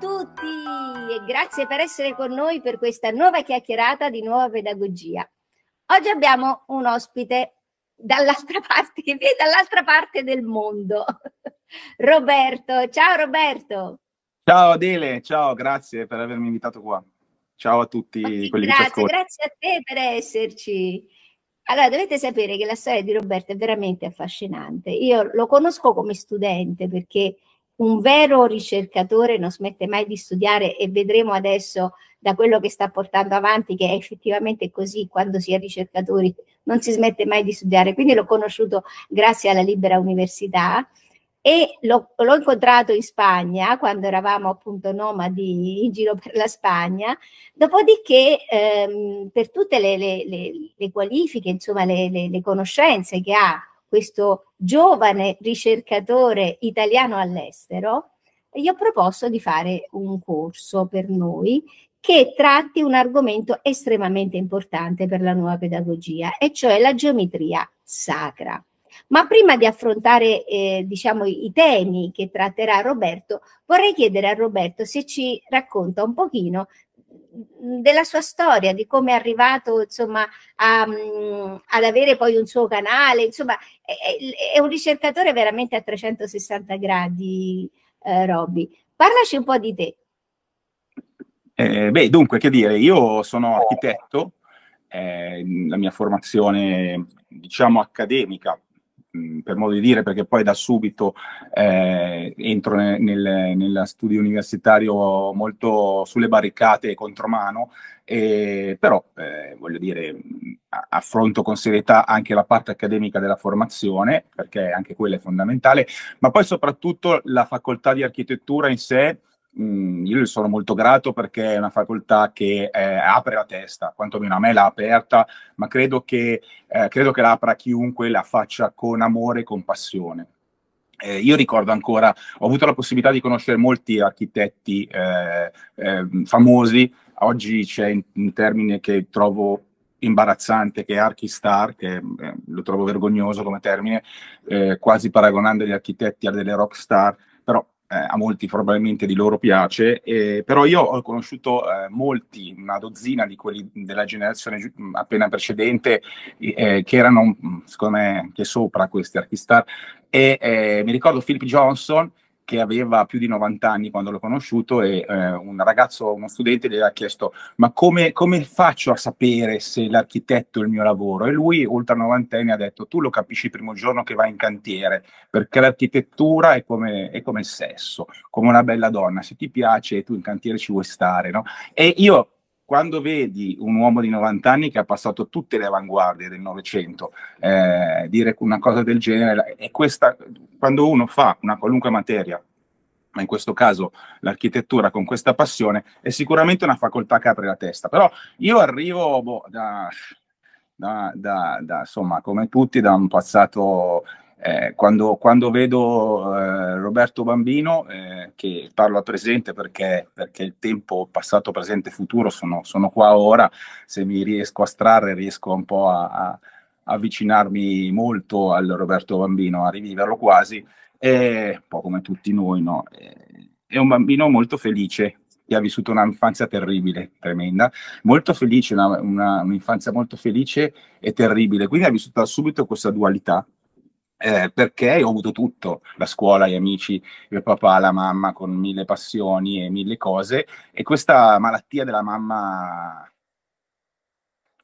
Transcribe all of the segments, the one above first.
tutti e grazie per essere con noi per questa nuova chiacchierata di nuova pedagogia. Oggi abbiamo un ospite dall'altra parte, che viene dall'altra parte del mondo. Roberto, ciao Roberto. Ciao Adele, ciao, grazie per avermi invitato qua. Ciao a tutti okay, quelli grazie, che ci ascoltano. Grazie a te per esserci. Allora, dovete sapere che la storia di Roberto è veramente affascinante. Io lo conosco come studente perché un vero ricercatore non smette mai di studiare e vedremo adesso da quello che sta portando avanti che è effettivamente così quando si è ricercatori non si smette mai di studiare. Quindi l'ho conosciuto grazie alla Libera Università e l'ho, l'ho incontrato in Spagna quando eravamo appunto nomadi in giro per la Spagna. Dopodiché, ehm, per tutte le, le, le, le qualifiche, insomma, le conoscenze che ha questo giovane ricercatore italiano all'estero, gli ho proposto di fare un corso per noi che tratti un argomento estremamente importante per la nuova pedagogia, e cioè la geometria sacra. Ma prima di affrontare eh, diciamo, i temi che tratterà Roberto, vorrei chiedere a Roberto se ci racconta un pochino della sua storia, di come è arrivato insomma, a, ad avere poi un suo canale, insomma è, è un ricercatore veramente a 360 gradi, eh, Robby. Parlaci un po' di te. Eh, beh, dunque, che dire, io sono oh. architetto, eh, la mia formazione diciamo accademica Mm, per modo di dire, perché poi da subito eh, entro ne, nel, nel, studio universitario molto sulle barricate e contromano, e, però eh, voglio dire, mm, affronto con serietà anche la parte accademica della formazione, perché anche quella è fondamentale, ma poi soprattutto la facoltà di architettura in sé mh, io gli sono molto grato perché è una facoltà che eh, apre la testa, quantomeno a me l'ha aperta, ma credo che, eh, credo che l'apra chiunque la faccia con amore e con passione. Eh, io ricordo ancora, ho avuto la possibilità di conoscere molti architetti eh, eh, famosi, oggi c'è un termine che trovo imbarazzante che è Archistar, che eh, lo trovo vergognoso come termine, eh, quasi paragonando gli architetti a delle rock star, eh, a molti probabilmente di loro piace, eh, però io ho conosciuto eh, molti, una dozzina di quelli della generazione mm, appena precedente, eh, che erano, mm, secondo me, che sopra questi archistar, e eh, mi ricordo Philip Johnson, che aveva più di 90 anni quando l'ho conosciuto e eh, un ragazzo, uno studente gli ha chiesto ma come, come, faccio a sapere se l'architetto è il mio lavoro? E lui, oltre a 90 anni, ha detto tu lo capisci il primo giorno che vai in cantiere perché l'architettura è come, è come il sesso, come una bella donna, se ti piace tu in cantiere ci vuoi stare. No? E io quando vedi un uomo di 90 anni che ha passato tutte le avanguardie del Novecento eh, dire una cosa del genere, e questa, quando uno fa una qualunque materia, ma in questo caso l'architettura con questa passione, è sicuramente una facoltà che apre la testa. Però io arrivo boh, da, da, da, da, insomma, come tutti, da un passato eh, quando, quando, vedo eh, Roberto Bambino, eh, che parlo al presente perché, perché, il tempo passato, presente, e futuro sono, sono, qua ora, se mi riesco a strarre riesco un po' a, a avvicinarmi molto al Roberto Bambino, a riviverlo quasi, e, un po' come tutti noi, no? è un bambino molto felice, che ha vissuto un'infanzia terribile, tremenda, molto felice, una, una, un'infanzia molto felice e terribile, quindi ha vissuto subito questa dualità eh, perché ho avuto tutto, la scuola, gli amici, il papà, la mamma con mille passioni e mille cose e questa malattia della mamma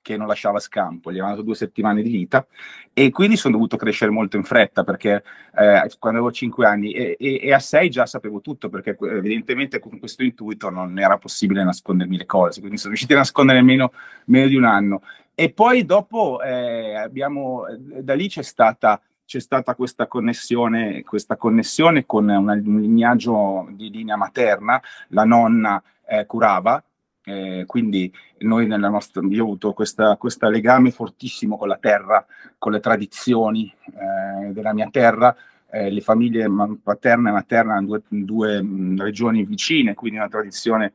che non lasciava scampo, gli avevano due settimane di vita e quindi sono dovuto crescere molto in fretta perché eh, quando avevo cinque anni e, e, e, a sei già sapevo tutto perché eh, evidentemente con questo intuito non era possibile nascondermi le cose, quindi sono riuscito a nascondere meno, meno di un anno. E poi dopo eh, abbiamo, eh, da lì c'è stata c'è stata questa connessione, questa connessione con una, un lignaggio di linea materna, la nonna eh, curava, eh, quindi noi nella nostra, io ho avuto questo legame fortissimo con la terra, con le tradizioni eh, della mia terra, eh, le famiglie paterna e materna hanno due, due mh, mm, regioni vicine, quindi una tradizione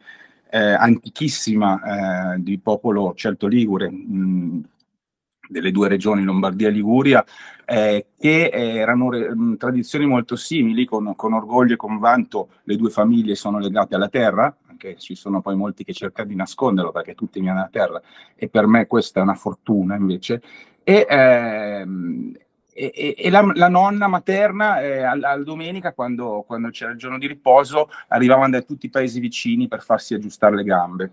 eh, antichissima eh, di popolo celto ligure, mh, mm, delle due regioni Lombardia e Liguria, eh, che eh, erano re, mm, tradizioni molto simili, con, con, orgoglio e con vanto le due famiglie sono legate alla terra, anche ci sono poi molti che cercano di nasconderlo perché tutti mi hanno la terra e per me questa è una fortuna invece. E, ehm, e, e la, la, nonna materna eh, alla, alla, domenica, quando, quando c'era il giorno di riposo, arrivavano da tutti i paesi vicini per farsi aggiustare le gambe.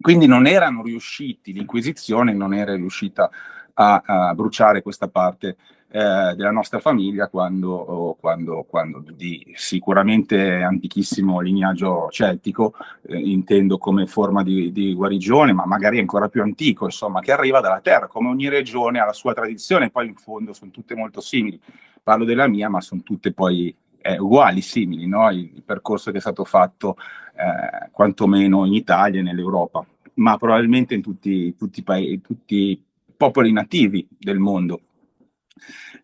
Quindi non erano riusciti, l'Inquisizione non era riuscita a, a bruciare questa parte eh, della nostra famiglia quando, oh, quando, quando, di sicuramente antichissimo lignaggio celtico, eh, intendo come forma di, di, guarigione, ma magari ancora più antico, insomma, che arriva dalla terra, come ogni regione ha la sua tradizione, poi in fondo sono tutte molto simili. Parlo della mia, ma sono tutte poi eh, uguali, simili, no? il, il, percorso che è stato fatto eh, quantomeno in Italia e nell'Europa, ma probabilmente in tutti, tutti, paesi, tutti i popoli nativi del mondo.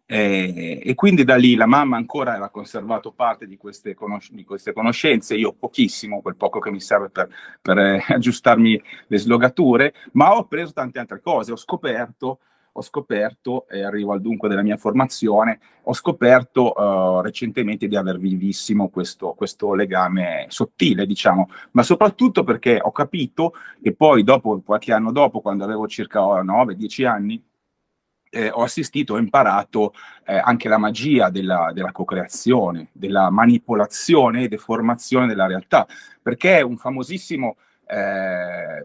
Eh, e quindi da lì la mamma ancora aveva conservato parte di queste, conosc- di queste, conoscenze, io pochissimo, quel poco che mi serve per, per eh, aggiustarmi le slogature, ma ho preso tante altre cose, ho scoperto ho scoperto, e arrivo al dunque della mia formazione, ho scoperto uh, recentemente di aver vivissimo questo, questo, legame sottile, diciamo, ma soprattutto perché ho capito che poi dopo, qualche anno dopo, quando avevo circa 9-10 anni, eh, ho assistito, ho imparato eh, anche la magia della, della co-creazione, della manipolazione e deformazione della realtà, perché un famosissimo... Eh,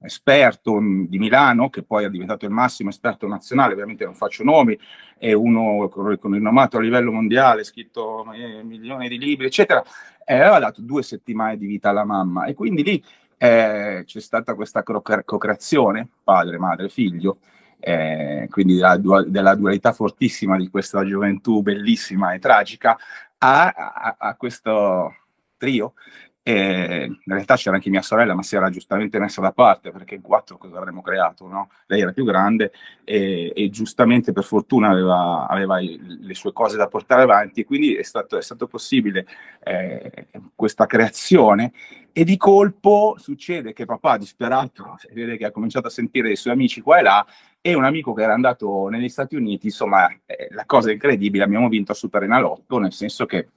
esperto mm, di Milano, che poi è diventato il massimo esperto nazionale, ovviamente non faccio nomi, è uno rinomato a livello mondiale, scritto eh, milioni di libri, eccetera, e aveva dato due settimane di vita alla mamma e quindi lì eh, c'è stata questa co-creazione, padre, madre, figlio, eh, quindi della, della, dualità fortissima di questa gioventù bellissima e tragica, a, a, a questo trio e in realtà c'era anche mia sorella, ma si era giustamente messa da parte perché in quattro cosa avremmo creato? No? Lei era più grande e, e giustamente per fortuna aveva, aveva le sue cose da portare avanti quindi è stato, è stato possibile eh, questa creazione e di colpo succede che papà disperato vede che ha cominciato a sentire i suoi amici qua e là e un amico che era andato negli Stati Uniti, insomma eh, la cosa incredibile, abbiamo vinto a Super Enalotto, nel senso che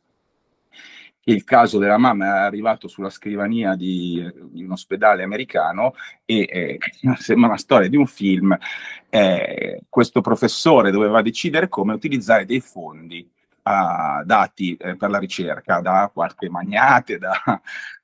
il caso della mamma è arrivato sulla scrivania di, di eh, un ospedale americano e eh, sembra una storia di un film. Eh, questo professore doveva decidere come utilizzare dei fondi ah, dati eh, per la ricerca da qualche magnate, da,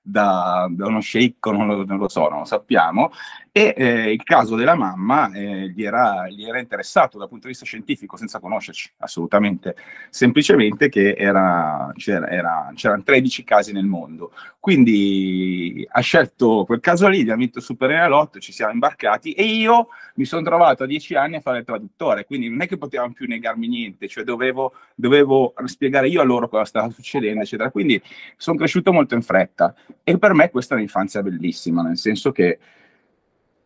da, da uno shake, non lo, non lo so, non lo sappiamo, e eh, il caso della mamma eh, gli, era, gli, era, interessato dal punto di vista scientifico, senza conoscerci assolutamente, semplicemente che era, c'era, era, c'erano 13 casi nel mondo. Quindi ha scelto quel caso lì, abbiamo vinto Super Enalotto, ci siamo imbarcati e io mi sono trovato a 10 anni a fare il traduttore, quindi non è che potevano più negarmi niente, cioè dovevo, dovevo spiegare io a loro cosa stava succedendo, eccetera. Quindi sono cresciuto molto in fretta e per me questa è un'infanzia bellissima, nel senso che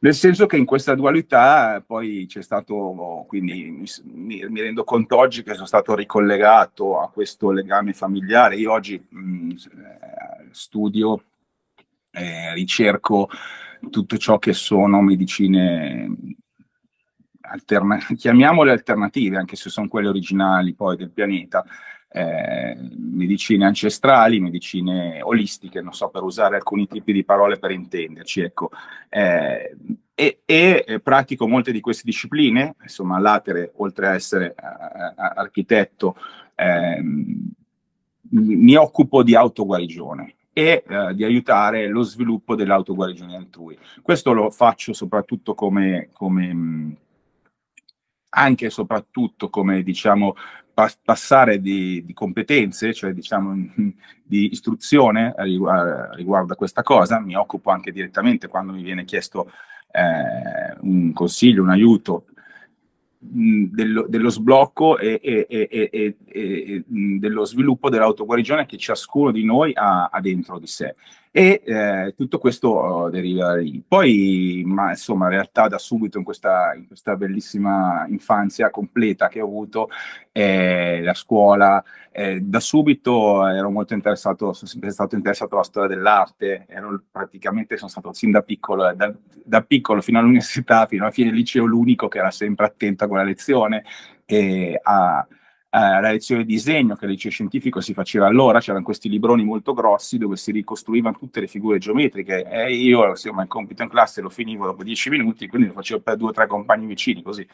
nel senso che in questa dualità poi c'è stato, quindi mi, mi, rendo conto oggi che sono stato ricollegato a questo legame familiare. Io oggi mh, mm, eh, studio, eh, ricerco tutto ciò che sono medicine, alterna- chiamiamole alternative, anche se sono quelle originali poi del pianeta eh, medicine ancestrali, medicine olistiche, non so, per usare alcuni tipi di parole per intenderci, ecco. Eh, e, e, eh, pratico molte di queste discipline, insomma, Latere, oltre a essere a, eh, eh, architetto, eh, mi occupo di autoguarigione, e eh, di aiutare lo sviluppo dell'autoguarigione altrui. Questo lo faccio soprattutto come, come anche e soprattutto come diciamo passare di, di, competenze, cioè diciamo di istruzione riguardo a questa cosa, mi occupo anche direttamente quando mi viene chiesto eh, un consiglio, un aiuto mm, dello, dello, sblocco e, e, e, e mm, dello sviluppo dell'autoguarigione che ciascuno di noi ha, ha dentro di sé e eh, tutto questo oh, deriva da lì. Poi, ma insomma, in realtà da subito in questa, in questa bellissima infanzia completa che ho avuto, eh, la scuola, eh, da subito ero molto interessato, sono sempre stato interessato alla storia dell'arte, ero, praticamente sono stato sin da piccolo, eh, da, da piccolo fino all'università, fino alla fine del liceo, l'unico che era sempre attento a quella lezione e a eh, la lezione di disegno che al liceo scientifico si faceva allora, c'erano questi libroni molto grossi dove si ricostruivano tutte le figure geometriche e io insomma il compito in classe lo finivo dopo dieci minuti, quindi lo facevo per due o tre compagni vicini così.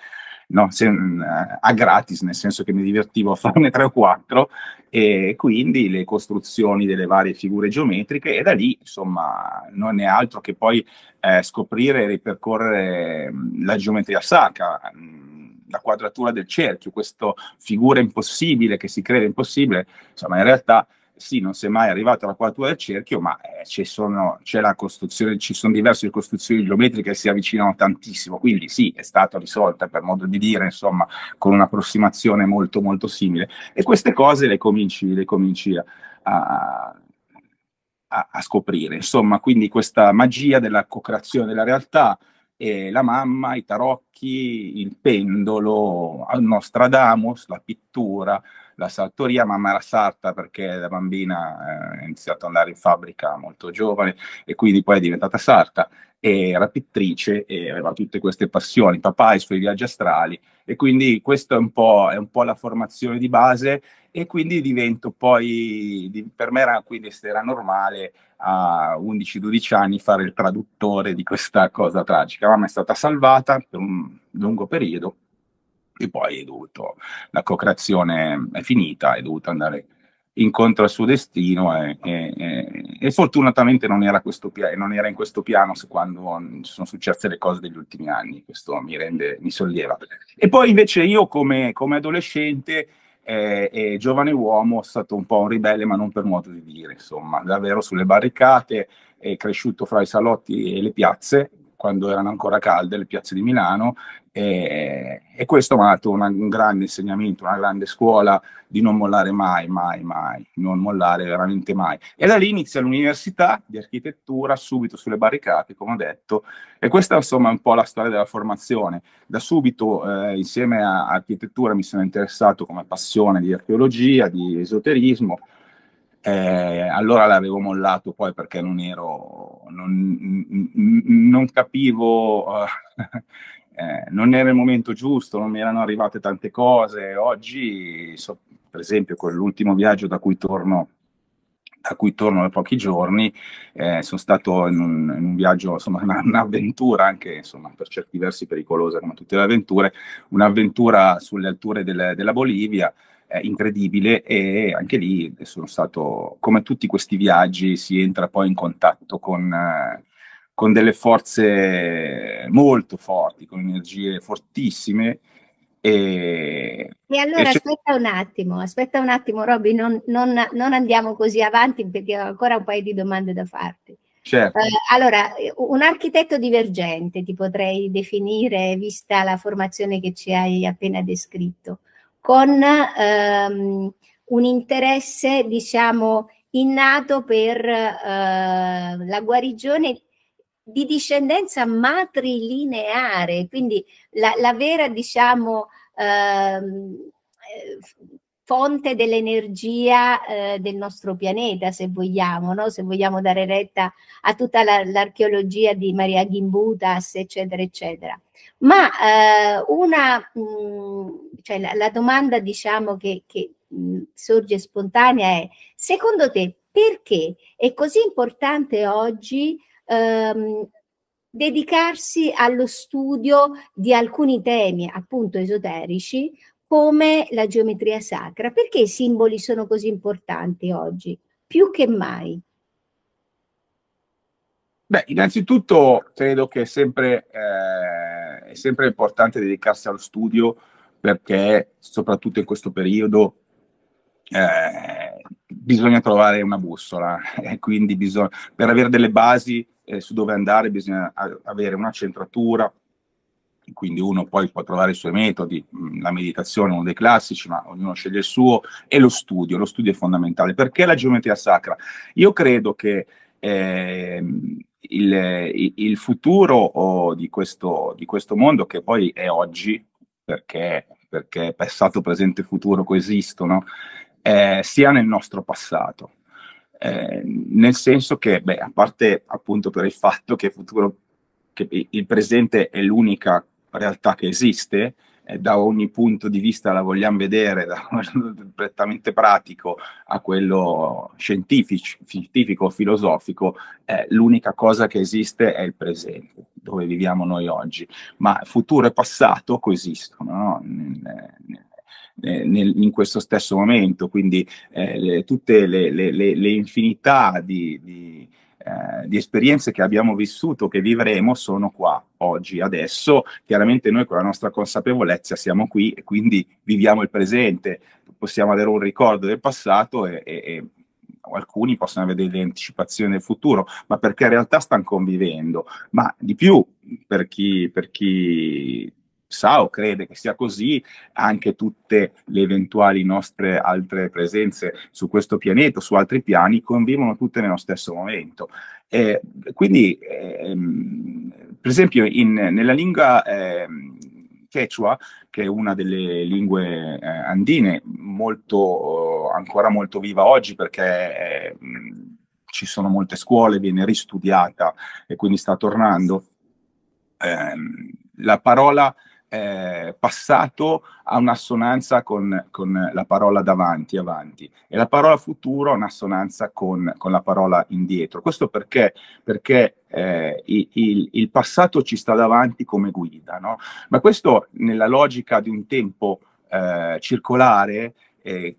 No, se, mm, eh, a gratis, nel senso che mi divertivo a farne tre o quattro, e quindi le costruzioni delle varie figure geometriche, e da lì, insomma, non è altro che poi eh, scoprire e ripercorrere mm, la geometria sacra mm, la quadratura del cerchio, questa figura impossibile che si crede impossibile, insomma in realtà sì, non si è mai arrivato alla quadratura del cerchio, ma eh, ci, sono, ci sono diverse costruzioni geometriche che si avvicinano tantissimo, quindi sì, è stata risolta per modo di dire, insomma, con un'approssimazione molto molto simile. E queste cose le cominci, le cominci a, a a, scoprire. Insomma, quindi questa magia della co-creazione della realtà, e la mamma, i tarocchi, il pendolo, Nostradamus, la pittura, la sartoria, mamma era sarta perché da bambina ha eh, iniziato ad andare in fabbrica molto giovane e quindi poi è diventata sarta era pittrice e aveva tutte queste passioni, papà i suoi viaggi astrali e quindi questa è un, po', è un po' la formazione di base e quindi divento poi, per me era, quindi era normale a 11-12 anni fare il traduttore di questa cosa tragica. ma è stata salvata per un lungo periodo e poi è dovuto, la co-creazione è finita, è dovuta andare incontra il suo destino e, e, e, e fortunatamente non era, questo, non era, in questo piano quando sono successe le cose degli ultimi anni, questo mi, rende, mi solleva. E poi invece io come, come adolescente eh, e eh, eh, giovane uomo, stato un po' un ribelle, ma non per modo di dire, insomma, davvero sulle barricate, è cresciuto fra i salotti e le piazze, quando erano ancora calde le piazze di Milano e, e questo mi ha dato un grande insegnamento, una grande scuola di non mollare mai, mai, mai, non mollare veramente mai. E da lì inizia l'università di architettura subito sulle barricate, come ho detto, e questa insomma è un po' la storia della formazione. Da subito eh, insieme a architettura mi sono interessato come passione di archeologia, di esoterismo, eh, allora l'avevo mollato poi perché non ero, non, non capivo, uh, eh, non era il momento giusto, non mi erano arrivate tante cose. Oggi, so, per esempio, con l'ultimo viaggio da cui torno da cui torno da pochi giorni, eh, sono stato in un, in un viaggio, insomma, una, un'avventura anche insomma, per certi versi pericolosa come tutte le avventure, un'avventura sulle alture del, della Bolivia, eh, incredibile e anche lì sono stato, come tutti questi viaggi, si entra poi in contatto con, eh, con delle forze molto forti, con energie fortissime. E, e allora e aspetta un attimo, aspetta un attimo Robby, non, non, non andiamo così avanti perché ho ancora un paio di domande da farti. Certo. Eh, allora, un architetto divergente ti potrei definire vista la formazione che ci hai appena descritto con ehm, un interesse, diciamo, innato per eh, la guarigione di discendenza matrilineare, quindi la, la vera, diciamo, ehm, eh, fonte dell'energia eh, del nostro pianeta, se vogliamo, no? se vogliamo dare retta a tutta la, l'archeologia di Maria Gimbutas, eccetera, eccetera. Ma eh, una, mh, cioè la, la, domanda diciamo che, che mh, sorge spontanea è, secondo te perché è così importante oggi ehm, dedicarsi allo studio di alcuni temi appunto esoterici come la geometria sacra. Perché i simboli sono così importanti oggi, più che mai? Beh, innanzitutto credo che è sempre, eh, è sempre importante dedicarsi allo studio perché soprattutto in questo periodo eh, bisogna trovare una bussola e quindi bisogna, per avere delle basi eh, su dove andare bisogna avere una centratura, quindi uno poi può trovare i suoi metodi, mm, la meditazione è uno dei classici, ma ognuno sceglie il suo, e lo studio, lo studio è fondamentale. Perché la geometria sacra? Io credo che eh, il, il, futuro oh, di, questo, di questo mondo, che poi è oggi, perché, perché passato, presente e futuro coesistono, eh, sia nel nostro passato. Eh, nel senso che, beh, a parte appunto per il fatto che il futuro che il presente è l'unica realtà che esiste, da ogni punto di vista la vogliamo vedere, da quello prettamente pratico a quello scientifico, scientifico filosofico, eh, l'unica cosa che esiste è il presente, dove viviamo noi oggi. Ma futuro e passato coesistono. No? in questo stesso momento, quindi eh, le, tutte le, le, le infinità di, di eh, di esperienze che abbiamo vissuto, che vivremo, sono qua oggi, adesso. Chiaramente noi con la nostra consapevolezza siamo qui e quindi viviamo il presente, possiamo avere un ricordo del passato e, e, e alcuni possono avere delle anticipazioni del futuro, ma perché in realtà stanno convivendo. Ma di più, per chi, per chi sa o crede che sia così, anche tutte le eventuali nostre altre presenze su questo pianeta, su altri piani, convivono tutte nello stesso momento. E quindi, ehm, per esempio, in, nella lingua ehm, Quechua, che è una delle lingue eh, andine, molto, ancora molto viva oggi perché eh, ci sono molte scuole, viene ristudiata e quindi sta tornando. Eh, la parola eh, passato ha un'assonanza con, con, la parola davanti, avanti, e la parola futuro ha un'assonanza con, con la parola indietro. Questo perché? Perché eh, il, il, passato ci sta davanti come guida, no? ma questo nella logica di un tempo eh, circolare eh,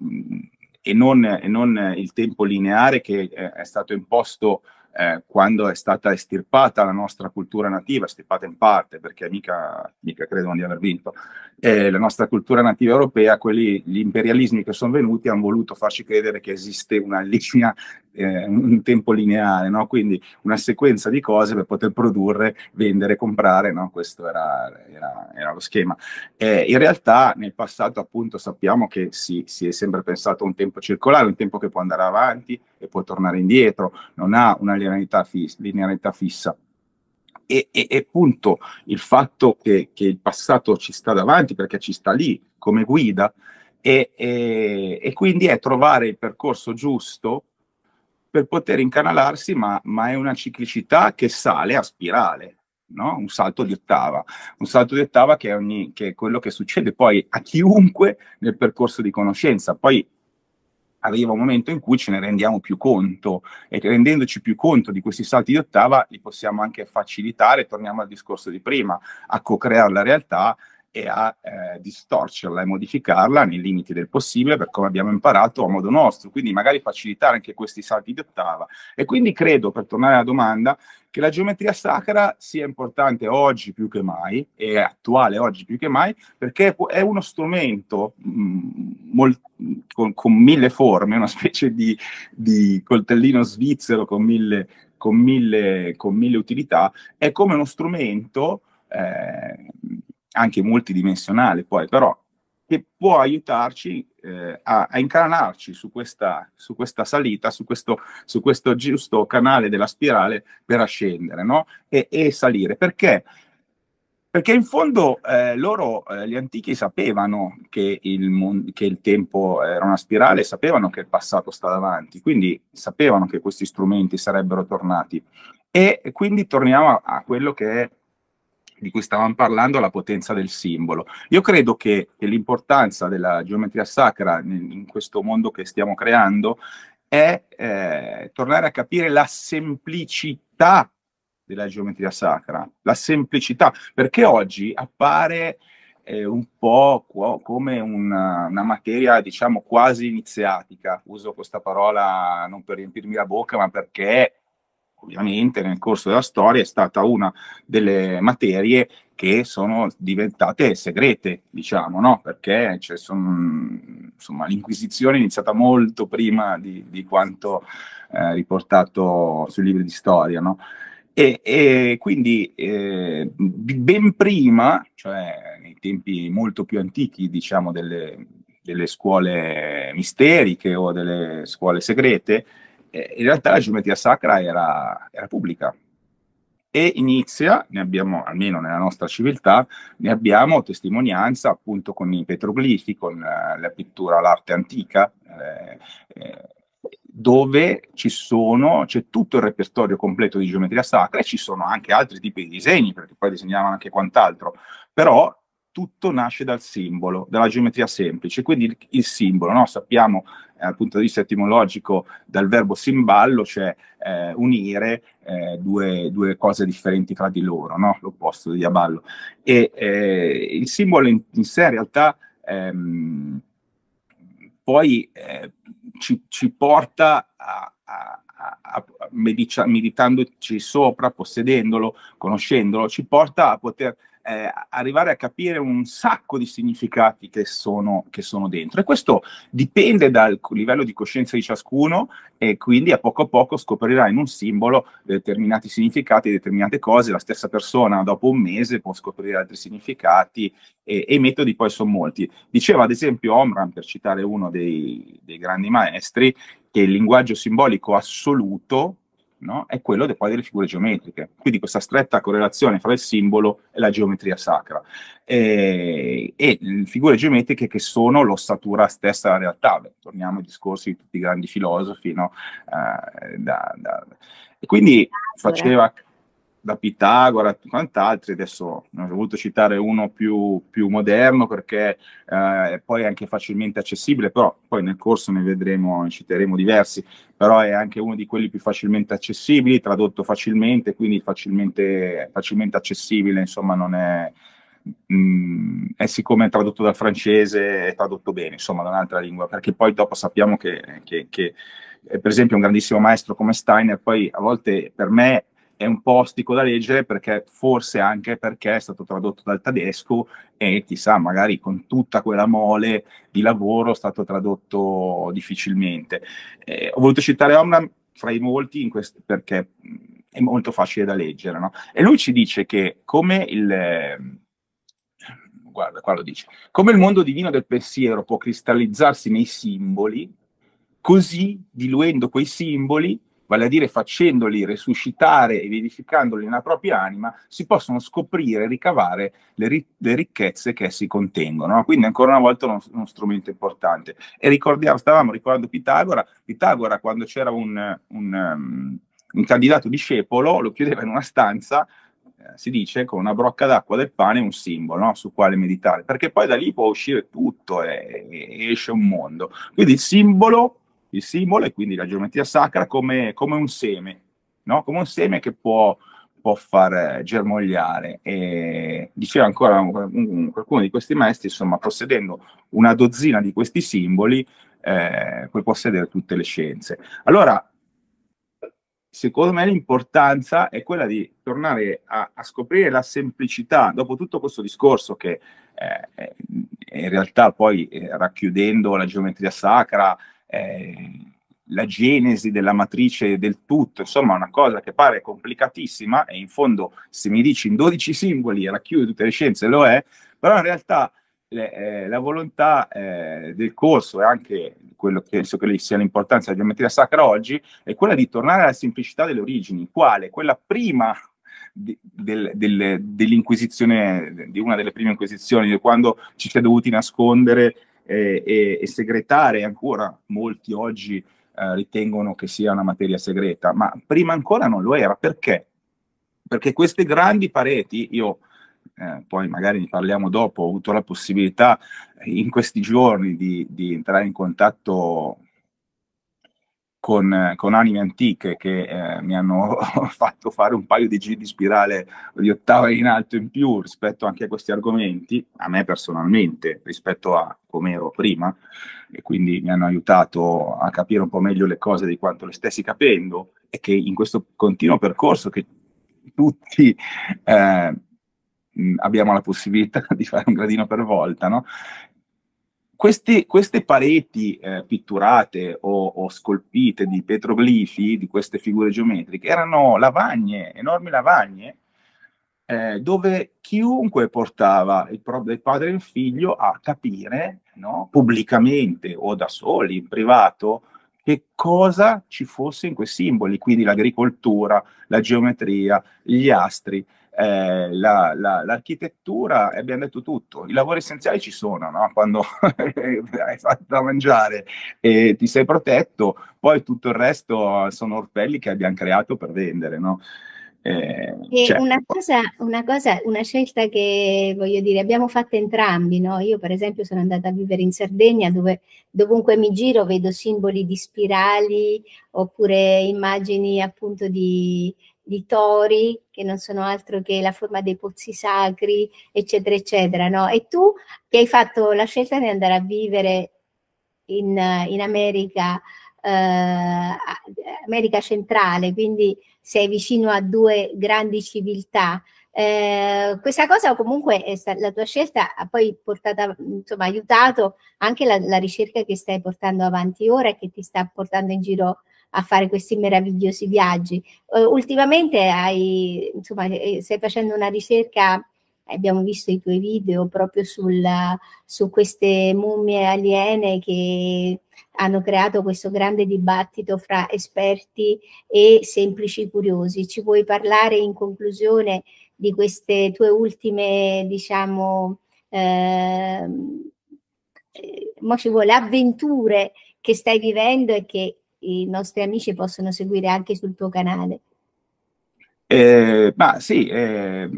e non, e, non, il tempo lineare che eh, è stato imposto eh, quando è stata estirpata la nostra cultura nativa, estirpata in parte perché mica, mica credono di aver vinto, eh, la nostra cultura nativa europea, quelli, gli imperialismi che sono venuti hanno voluto farci credere che esiste una linea, eh, un tempo lineare, no? quindi una sequenza di cose per poter produrre, vendere, comprare, no? questo era, era, era, lo schema. Eh, in realtà nel passato appunto sappiamo che si, si è sempre pensato a un tempo circolare, un tempo che può andare avanti e può tornare indietro, non ha una linea linearità, fis- linearità fissa. E, e, e, appunto il fatto che, che, il passato ci sta davanti perché ci sta lì come guida e, e quindi è trovare il percorso giusto per poter incanalarsi, ma, ma, è una ciclicità che sale a spirale, no? un salto di ottava, un salto di ottava che è, ogni, che è quello che succede poi a chiunque nel percorso di conoscenza. Poi arriva un momento in cui ce ne rendiamo più conto e rendendoci più conto di questi salti di ottava li possiamo anche facilitare, torniamo al discorso di prima, a co-creare la realtà e a eh, distorcerla e modificarla nei limiti del possibile per come abbiamo imparato a modo nostro, quindi magari facilitare anche questi salti di ottava. E quindi credo, per tornare alla domanda, che la geometria sacra sia importante oggi più che mai, e attuale oggi più che mai, perché è uno strumento mh, mm, molt- con, con, mille forme, una specie di, di coltellino svizzero con mille, con, mille, con mille utilità, è come uno strumento... Eh, anche multidimensionale poi, però, che può aiutarci eh, a, a, incanalarci su questa, su questa salita, su questo, su questo, giusto canale della spirale per ascendere no? e, e salire. Perché? Perché in fondo eh, loro, eh, gli antichi, sapevano che il, che il, tempo era una spirale, sapevano che il passato sta davanti, quindi sapevano che questi strumenti sarebbero tornati. E quindi torniamo a quello che è di cui stavamo parlando, la potenza del simbolo. Io credo che l'importanza della geometria sacra in questo mondo che stiamo creando è eh, tornare a capire la semplicità della geometria sacra, la semplicità, perché oggi appare eh, un po' co- come una, una, materia, diciamo, quasi iniziatica. Uso questa parola non per riempirmi la bocca, ma perché ovviamente nel corso della storia è stata una delle materie che sono diventate segrete, diciamo, no? perché cioè, son, insomma, l'Inquisizione è iniziata molto prima di, di quanto eh, riportato sui libri di storia. No? E, e, quindi eh, ben prima, cioè nei tempi molto più antichi, diciamo, delle, delle scuole misteriche o delle scuole segrete, eh, in realtà la geometria sacra era, era pubblica, e inizia, ne abbiamo, almeno nella nostra civiltà, ne abbiamo testimonianza appunto con i petroglifi, con eh, la pittura, l'arte antica, eh, eh, dove ci sono, c'è tutto il repertorio completo di geometria sacra e ci sono anche altri tipi di disegni, perché poi disegnavano anche quant'altro, però tutto nasce dal simbolo, dalla geometria semplice, quindi il, il simbolo, no? sappiamo eh, dal punto di vista etimologico dal verbo simballo, cioè eh, unire eh, due, due, cose differenti tra di loro, no? l'opposto di aballo. E eh, il simbolo in, in sé in realtà ehm, poi eh, ci, ci, porta a, a medicia, meditandoci sopra, possedendolo, conoscendolo, ci porta a poter eh, arrivare a capire un sacco di significati che sono, che sono dentro. E questo dipende dal livello di coscienza di ciascuno e quindi a poco a poco scoprirà in un simbolo determinati significati, determinate cose. La stessa persona dopo un mese può scoprire altri significati e, e i metodi poi sono molti. Diceva ad esempio Omran, per citare uno dei, dei grandi maestri, che il linguaggio simbolico assoluto no? è quello de, poi delle figure geometriche. Quindi questa stretta correlazione fra il simbolo e la geometria sacra. Eh, e, e figure geometriche che sono l'ossatura stessa della realtà. Beh, torniamo ai discorsi di tutti i grandi filosofi, no? uh, da, da. E quindi faceva da Pitagora e quant'altri, adesso ne ho voluto citare uno più, più moderno perché eh, poi è anche facilmente accessibile, però poi nel corso ne vedremo, ne citeremo diversi, però è anche uno di quelli più facilmente accessibili, tradotto facilmente, quindi facilmente, facilmente accessibile, insomma non è, mh, mm, è siccome è tradotto dal francese, è tradotto bene, insomma da un'altra lingua, perché poi dopo sappiamo che, che, che per esempio un grandissimo maestro come Steiner, poi a volte per me è un po' ostico da leggere perché forse anche perché è stato tradotto dal tedesco e chissà, magari con tutta quella mole di lavoro è stato tradotto difficilmente. Eh, ho voluto citare Omnam fra i molti quest- perché mm, è molto facile da leggere. No? E lui ci dice che come il... Ehm, guarda, qua lo dice. Come il mondo divino del pensiero può cristallizzarsi nei simboli, così, diluendo quei simboli, vale a dire facendoli resuscitare e vivificandoli nella propria anima, si possono scoprire e ricavare le, ri- le, ricchezze che essi contengono. No? Quindi ancora una volta uno, uno strumento importante. E ricordiamo, stavamo ricordando Pitagora, Pitagora quando c'era un, un, um, un candidato discepolo lo chiudeva in una stanza eh, si dice con una brocca d'acqua del pane un simbolo no? su quale meditare, perché poi da lì può uscire tutto e, e, esce un mondo. Quindi il simbolo il simbolo e quindi la geometria sacra come, come un seme, no? come un seme che può, può far eh, germogliare. E diceva ancora un, un, qualcuno di questi maestri, insomma, possedendo una dozzina di questi simboli, eh, puoi possedere tutte le scienze. Allora, secondo me l'importanza è quella di tornare a, a, scoprire la semplicità, dopo tutto questo discorso che eh, eh in realtà poi eh, racchiudendo la geometria sacra, eh, la genesi della matrice del tutto, insomma una cosa che pare complicatissima e in fondo se mi dici in 12 simboli racchiude tutte le scienze lo è, però in realtà le, eh, la volontà eh, del corso e anche quello che penso che sia l'importanza della geometria sacra oggi è quella di tornare alla semplicità delle origini, quale quella prima del, del, dell'inquisizione, di una delle prime inquisizioni, quando ci si è dovuti nascondere e, e, e segretare ancora molti oggi eh, ritengono che sia una materia segreta, ma prima ancora non lo era. Perché? Perché queste grandi pareti, io eh, poi magari ne parliamo dopo, ho avuto la possibilità eh, in questi giorni di, di entrare in contatto con, con anime antiche che eh, mi hanno fatto fare un paio di giri di spirale di ottava in alto in più rispetto anche a questi argomenti, a me personalmente, rispetto a come ero prima, e quindi mi hanno aiutato a capire un po' meglio le cose di quanto le stessi capendo, e che in questo continuo percorso che tutti... Eh, abbiamo la possibilità di fare un gradino per volta, no? queste, queste pareti eh, pitturate o, o, scolpite di petroglifi, di queste figure geometriche, erano lavagne, enormi lavagne, eh, dove chiunque portava il proprio padre e il figlio a capire no, pubblicamente o da soli, in privato, che cosa ci fosse in quei simboli, quindi l'agricoltura, la geometria, gli astri eh, la, la, l'architettura, abbiamo detto tutto, i lavori essenziali ci sono, no? quando hai fatto da mangiare e ti sei protetto, poi tutto il resto sono orpelli che abbiamo creato per vendere. No? Eh, certo. una, cosa, una, cosa, una scelta che voglio dire, abbiamo fatto entrambi. No? Io, per esempio, sono andata a vivere in Sardegna dove dovunque mi giro vedo simboli di spirali oppure immagini appunto di, di tori, che non sono altro che la forma dei pozzi sacri, eccetera, eccetera. No? E tu che hai fatto la scelta di andare a vivere in, in America, eh, America centrale, quindi sei vicino a due grandi civiltà. Eh, questa cosa comunque la tua scelta ha poi portata, insomma, aiutato anche la, la ricerca che stai portando avanti ora e che ti sta portando in giro a fare questi meravigliosi viaggi. Uh, ultimamente hai, insomma, eh, eh, stai facendo una ricerca, abbiamo visto i tuoi video proprio sul, su queste mummie aliene che hanno creato questo grande dibattito fra esperti e semplici curiosi. Ci vuoi parlare in conclusione di queste tue ultime, diciamo, ehm, eh, ci vuole avventure che stai vivendo e che i nostri amici possono seguire anche sul tuo canale. Eh, ma sì, eh,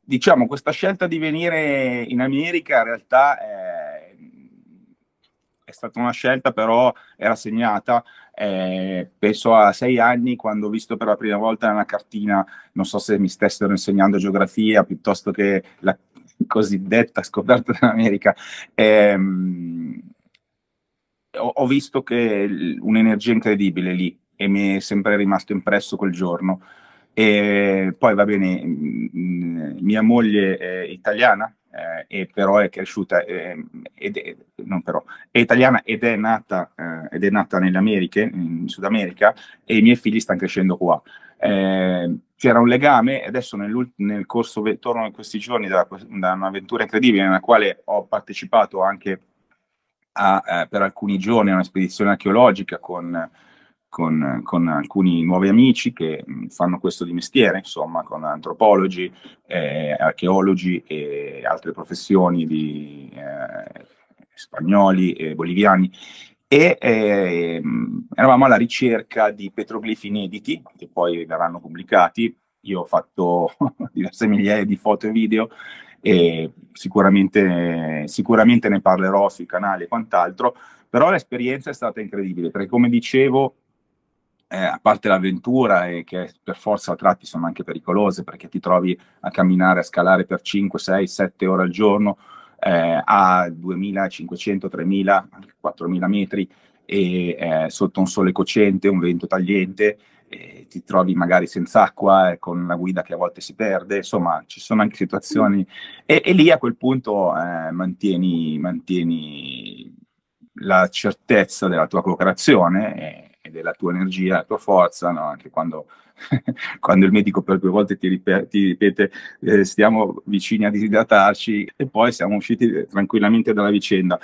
diciamo questa scelta di venire in America in realtà è, eh, è stata una scelta però era segnata eh, penso a sei anni quando ho visto per la prima volta una cartina non so se mi stessero insegnando geografia piuttosto che la cosiddetta scoperta dell'America ehm, ho, ho visto che un'energia incredibile lì e mi è sempre rimasto impresso quel giorno. E poi va bene, mm, mm, mia moglie è italiana, eh, e però è cresciuta, eh, ed è, non però, è italiana ed è nata, eh, ed è nata nelle Americhe, in Sud America, e i miei figli stanno crescendo qua. Eh, c'era un legame, e adesso nel corso, torno in questi giorni da, da un'avventura incredibile nella quale ho partecipato anche a, eh, per alcuni giorni a una spedizione archeologica con, con, con, alcuni nuovi amici che fanno questo di mestiere, insomma, con antropologi, eh, archeologi e altre professioni di eh, spagnoli e boliviani. E ehm, eravamo alla ricerca di petroglifi inediti, che poi verranno pubblicati. Io ho fatto diverse migliaia di foto e video e sicuramente, sicuramente ne parlerò sui canali e quant'altro, però l'esperienza è stata incredibile perché come dicevo eh, a parte l'avventura eh, che per forza a tratti sono anche pericolose perché ti trovi a camminare, a scalare per 5, 6, 7 ore al giorno eh, a 2500, 3000, 4000 metri e, eh, sotto un sole cocente, un vento tagliente eh, ti trovi magari senza acqua e con la guida che a volte si perde, insomma ci sono anche situazioni e, e lì a quel punto eh, mantieni, mantieni, la certezza della tua cooperazione ed è la tua energia, la tua forza, no? anche quando, quando, il medico per due volte ti, ripete, ti ripete eh, stiamo vicini a disidratarci e poi siamo usciti eh, tranquillamente dalla vicenda.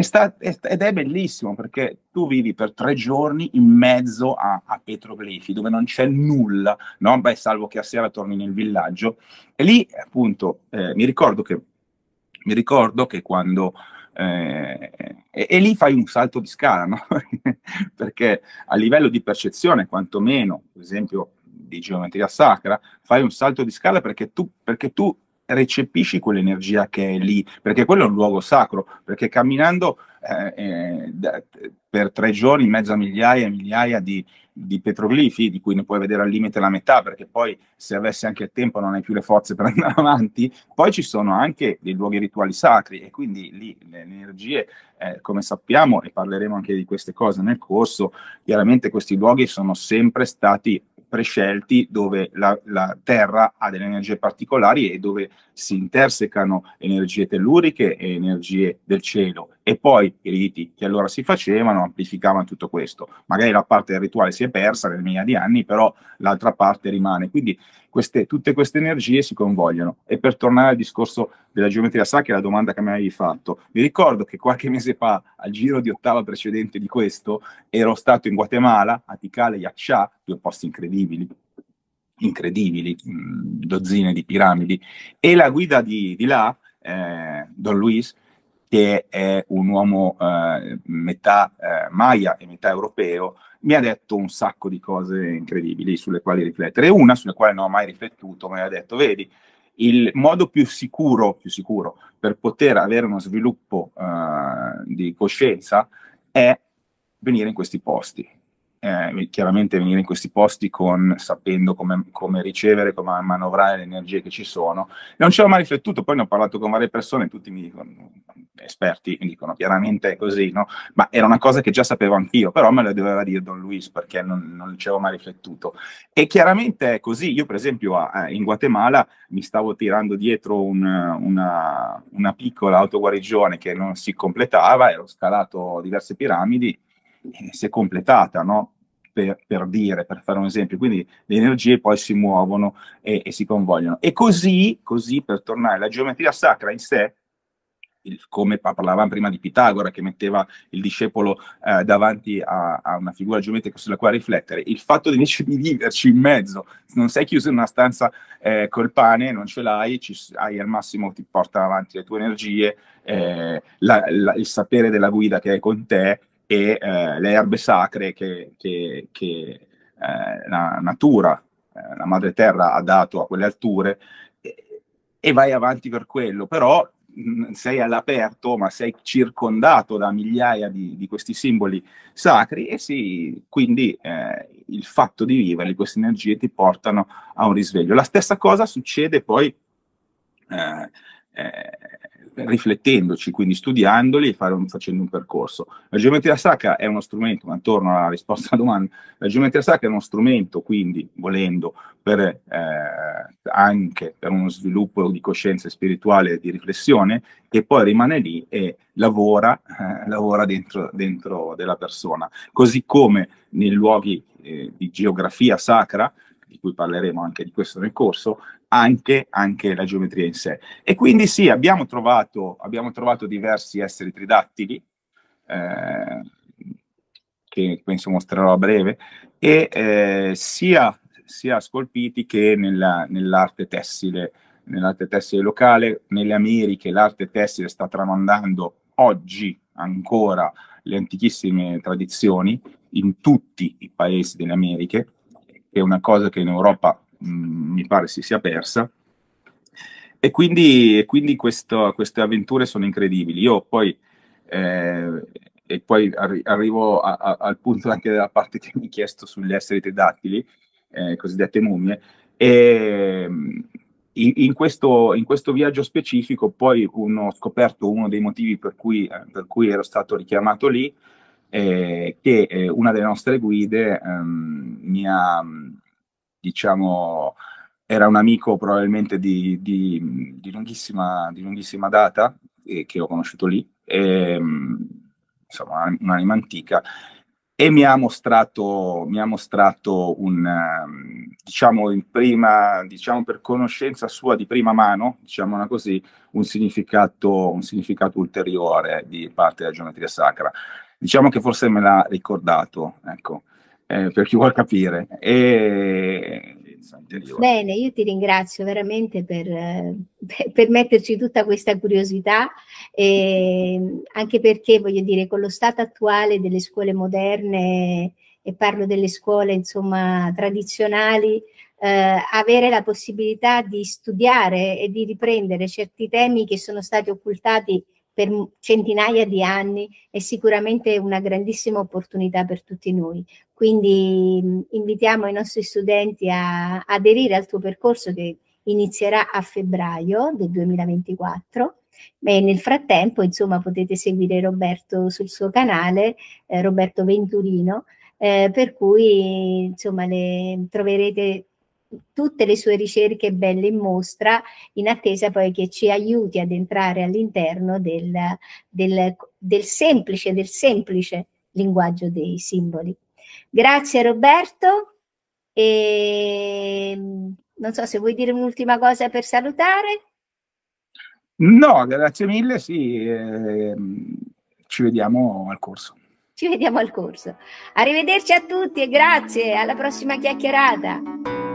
Sta, ed è bellissimo perché tu vivi per tre giorni in mezzo a, a petroglifi dove non c'è nulla, no? Beh, salvo che a sera torni nel villaggio. E lì appunto eh, mi ricordo che mi ricordo che quando eh, e, e, lì fai un salto di scala, no? perché a livello di percezione, quantomeno, per esempio di geometria sacra, fai un salto di scala perché tu, perché tu recepisci quell'energia che è lì, perché quello è un luogo sacro, perché camminando eh, eh, per tre giorni mezza migliaia e migliaia di, di petroglifi, di cui ne puoi vedere al limite la metà, perché poi se avessi anche il tempo non hai più le forze per andare avanti. Poi ci sono anche dei luoghi rituali sacri e quindi lì le energie eh, come sappiamo, e parleremo anche di queste cose nel corso, chiaramente questi luoghi sono sempre stati prescelti dove la, la, Terra ha delle energie particolari e dove si intersecano energie telluriche e energie del cielo. E poi i riti che allora si facevano amplificavano tutto questo. Magari la parte del rituale si è persa nel migliaia di anni, però l'altra parte rimane. Quindi queste, tutte queste energie si convogliono. E per tornare al discorso della geometria sacra, la domanda che mi avevi fatto, vi ricordo che qualche mese fa, al giro di ottava precedente di questo, ero stato in Guatemala, a Tikal e Yachá, due posti incredibili, incredibili, mm, dozzine di piramidi, e la guida di, di là, eh, Don Luis, che è un uomo eh, metà eh, maya e metà europeo, mi ha detto un sacco di cose incredibili sulle quali riflettere. Una sulla quale non ho mai riflettuto, mi ha detto, vedi, il modo più sicuro, più sicuro per poter avere uno sviluppo uh, di coscienza è venire in questi posti eh, chiaramente venire in questi posti con, sapendo come, come, ricevere, come manovrare le energie che ci sono. Non ci ho mai riflettuto, poi ne ho parlato con varie persone, tutti mi dicono, esperti, mi dicono chiaramente è così, no? ma era una cosa che già sapevo anch'io, però me lo doveva dire Don Luis perché non, non ci avevo mai riflettuto. E chiaramente è così, io per esempio a, in Guatemala mi stavo tirando dietro un, una, una piccola autoguarigione che non si completava, ero scalato diverse piramidi e si è completata, no? per, per, dire, per fare un esempio. Quindi le energie poi si muovono e, e si convogliono. E così, così, per tornare, alla geometria sacra in sé, il, come parlavamo prima di Pitagora, che metteva il discepolo eh, davanti a, a, una figura geometrica sulla quale riflettere, il fatto di invece di viverci in mezzo, non sei chiuso in una stanza eh, col pane, non ce l'hai, ci, hai al massimo ti porta avanti le tue energie, eh, la, la, il sapere della guida che hai con te, e eh, le erbe sacre che, che, che eh, la natura, eh, la madre terra ha dato a quelle alture e, e vai avanti per quello, però mm, sei all'aperto ma sei circondato da migliaia di, di questi simboli sacri e sì, quindi eh, il fatto di vivere queste energie ti portano a un risveglio. La stessa cosa succede poi eh, eh riflettendoci, quindi studiandoli e un, facendo un percorso. La geometria sacra è uno strumento, ma torno alla risposta alla domanda, la geometria sacra è uno strumento, quindi, volendo, per, eh, anche per uno sviluppo di coscienza spirituale e di riflessione, che poi rimane lì e lavora, eh, lavora dentro, dentro, della persona. Così come nei luoghi eh, di geografia sacra, di cui parleremo anche di questo nel corso, anche, anche, la geometria in sé. E quindi sì, abbiamo trovato, abbiamo trovato diversi esseri tridattili, eh, che penso mostrerò a breve, e eh, sia, sia, scolpiti che nella, nell'arte tessile nell'arte tessile locale, nelle Americhe l'arte tessile sta tramandando oggi ancora le antichissime tradizioni in tutti i paesi delle Americhe, è una cosa che in Europa Mm, mi pare si sia persa. E quindi, e quindi questo, queste avventure sono incredibili. Io poi, eh, e poi arri- arrivo a, a, al punto anche della parte che mi hai chiesto sugli esseri tedattili, eh, cosiddette mummie, e mm, in, in, questo, in, questo, viaggio specifico poi ho scoperto uno dei motivi per cui, eh, per cui ero stato richiamato lì, eh, che eh, una delle nostre guide ehm, mi ha mm, diciamo, era un amico probabilmente di, di, di, lunghissima, di lunghissima, data eh, che ho conosciuto lì, e, ehm, insomma un'anima antica, e mi ha mostrato, mi ha mostrato un, ehm, diciamo, prima, diciamo per conoscenza sua di prima mano, diciamola così, un significato, un significato ulteriore di parte della geometria sacra. Diciamo che forse me l'ha ricordato, ecco. Eh, per chi vuol capire. E, Bene, io ti ringrazio veramente per, eh, per metterci tutta questa curiosità, anche perché voglio dire, con lo stato attuale delle scuole moderne, e parlo delle scuole insomma tradizionali, eh, avere la possibilità di studiare e di riprendere certi temi che sono stati occultati per centinaia di anni è sicuramente una grandissima opportunità per tutti noi. Quindi mm, invitiamo i nostri studenti a aderire al tuo percorso che inizierà a febbraio del 2024. E nel frattempo, insomma, potete seguire Roberto sul suo canale, eh, Roberto Venturino, eh, per cui insomma, le, troverete tutte le sue ricerche belle in mostra, in attesa poi che ci aiuti ad entrare all'interno del, del, del semplice, del semplice linguaggio dei simboli. Grazie Roberto. E ehm, non so se vuoi dire un'ultima cosa per salutare. No, grazie mille, sì, eh, ci vediamo al corso. Ci vediamo al corso. Arrivederci a tutti e grazie, alla prossima chiacchierata.